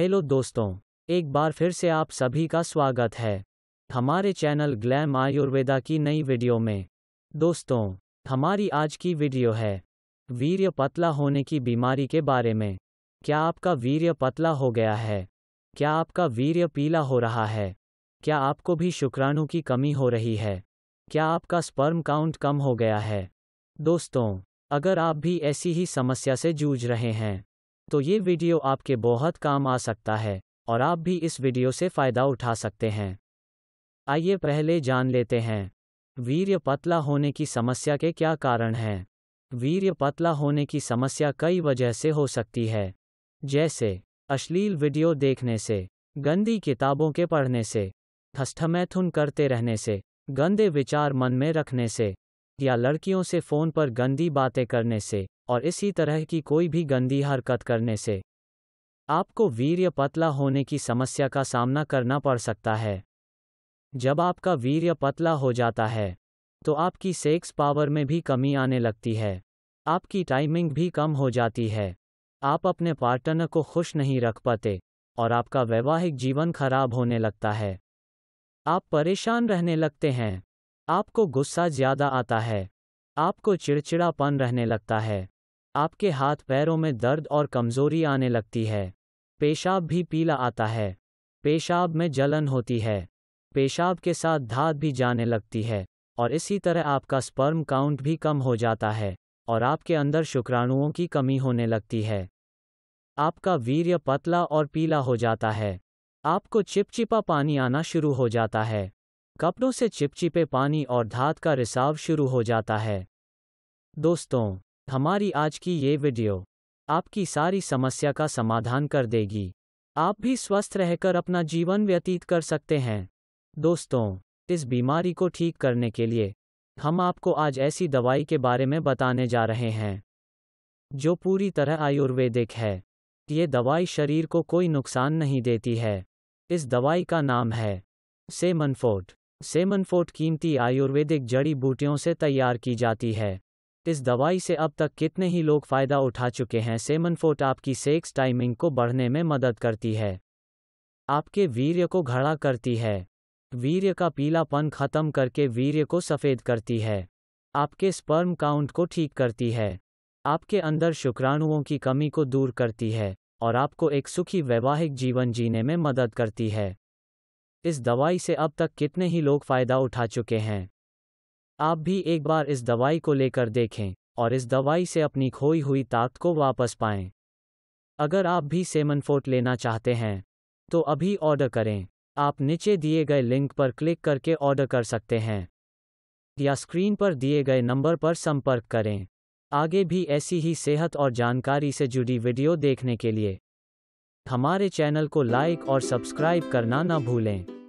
hello दोस्तों एक बार फिर से आप सभी का स्वागत है हमारे चैनल ग्लैम आयुर्वेदा की नई वीडियो में दोस्तों हमारी आज की वीडियो है वीर्य पतला होने की बीमारी के बारे में क्या आपका वीर्य पतला हो गया है क्या आपका वीर्य पीला हो रहा है क्या आपको भी शुक्राणु की कमी हो रही है क्या आपका स्पर्म काउंट कम हो गया है दोस्तों अगर आप भी ऐसी ही समस्या से जूझ रहे हैं तो ये वीडियो आपके बहुत काम आ सकता है और आप भी इस वीडियो से फायदा उठा सकते हैं आइए पहले जान लेते हैं वीर्य पतला होने की समस्या के क्या कारण हैं वीर्य पतला होने की समस्या कई वजह से हो सकती है जैसे अश्लील वीडियो देखने से गंदी किताबों के पढ़ने से हस्तमैथुन करते रहने से गंदे विचार मन में रखने से या लड़कियों से फ़ोन पर गंदी बातें करने से और इसी तरह की कोई भी गंदी हरकत करने से आपको वीर्य पतला होने की समस्या का सामना करना पड़ सकता है जब आपका वीर्य पतला हो जाता है तो आपकी सेक्स पावर में भी कमी आने लगती है आपकी टाइमिंग भी कम हो जाती है आप अपने पार्टनर को खुश नहीं रख पाते और आपका वैवाहिक जीवन खराब होने लगता है आप परेशान रहने लगते हैं आपको गुस्सा ज्यादा आता है आपको चिड़चिड़ापन रहने लगता है आपके हाथ पैरों में दर्द और कमजोरी आने लगती है पेशाब भी पीला आता है पेशाब में जलन होती है पेशाब के साथ धात भी जाने लगती है और इसी तरह आपका स्पर्म काउंट भी कम हो जाता है और आपके अंदर शुक्राणुओं की कमी होने लगती है आपका वीर्य पतला और पीला हो जाता है आपको चिपचिपा पानी आना शुरू हो जाता है कपड़ों से चिपचिपे पानी और धात का रिसाव शुरू हो जाता है दोस्तों हमारी आज की ये वीडियो आपकी सारी समस्या का समाधान कर देगी आप भी स्वस्थ रहकर अपना जीवन व्यतीत कर सकते हैं दोस्तों इस बीमारी को ठीक करने के लिए हम आपको आज ऐसी दवाई के बारे में बताने जा रहे हैं जो पूरी तरह आयुर्वेदिक है ये दवाई शरीर को कोई नुकसान नहीं देती है इस दवाई का नाम है सेमनफोर्ट सेमनफोर्ट कीमती आयुर्वेदिक जड़ी बूटियों से तैयार की जाती है इस दवाई से अब तक कितने ही लोग फ़ायदा उठा चुके हैं सेमनफोर्ट आपकी सेक्स टाइमिंग को बढ़ने में मदद करती है आपके वीर्य को घड़ा करती है वीर्य का पीलापन खत्म करके वीर्य को सफ़ेद करती है आपके स्पर्म काउंट को ठीक करती है आपके अंदर शुक्राणुओं की कमी को दूर करती है और आपको एक सुखी वैवाहिक जीवन जीने में मदद करती है इस दवाई से अब तक कितने ही लोग फायदा उठा चुके हैं आप भी एक बार इस दवाई को लेकर देखें और इस दवाई से अपनी खोई हुई ताकत को वापस पाएं अगर आप भी सेमन फोर्ट लेना चाहते हैं तो अभी ऑर्डर करें आप नीचे दिए गए लिंक पर क्लिक करके ऑर्डर कर सकते हैं या स्क्रीन पर दिए गए नंबर पर संपर्क करें आगे भी ऐसी ही सेहत और जानकारी से जुड़ी वीडियो देखने के लिए हमारे चैनल को लाइक और सब्सक्राइब करना न भूलें